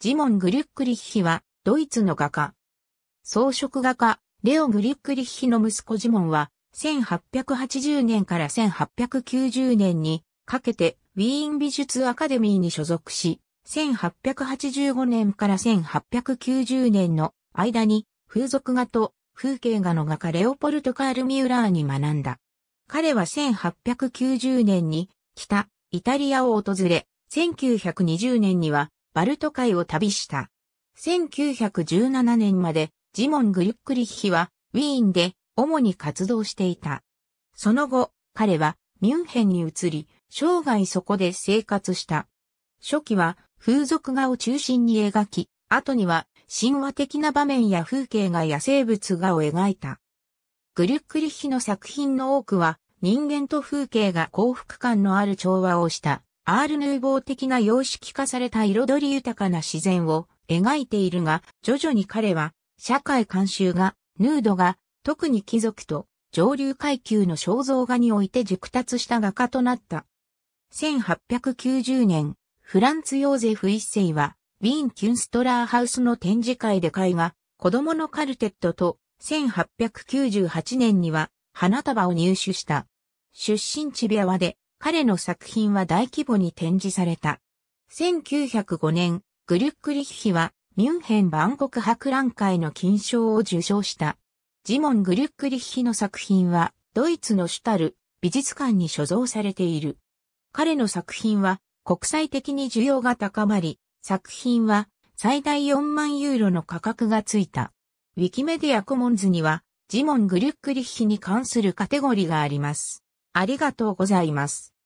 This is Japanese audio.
ジモン・グリュックリッヒは、ドイツの画家。装飾画家、レオ・グリュックリッヒの息子ジモンは、1880年から1890年にかけて、ウィーン美術アカデミーに所属し、1885年から1890年の間に、風俗画と風景画の画家レオポルト・カール・ミューラーに学んだ。彼は1890年に北イタリアを訪れ、1920年にはバルト海を旅した。1917年までジモン・グリュックリッヒはウィーンで主に活動していた。その後、彼はミュンヘンに移り、生涯そこで生活した。初期は風俗画を中心に描き、後には神話的な場面や風景画や生物画を描いた。グリュックリッヒの作品の多くは人間と風景が幸福感のある調和をしたアール・ヌーボー的な様式化された彩り豊かな自然を描いているが、徐々に彼は、社会慣習が、ヌードが、特に貴族と上流階級の肖像画において熟達した画家となった。1890年、フランツ・ヨーゼフ一世は、ウィーン・キュンストラーハウスの展示会で絵画、子供のカルテットと、1898年には、花束を入手した。出身地ビアワで、彼の作品は大規模に展示された。1905年、グリュックリッヒはミュンヘン万国博覧会の金賞を受賞した。ジモン・グリュックリッヒの作品はドイツのシュタル美術館に所蔵されている。彼の作品は国際的に需要が高まり、作品は最大4万ユーロの価格がついた。ウィキメディアコモンズにはジモン・グリュックリッヒに関するカテゴリーがあります。ありがとうございます。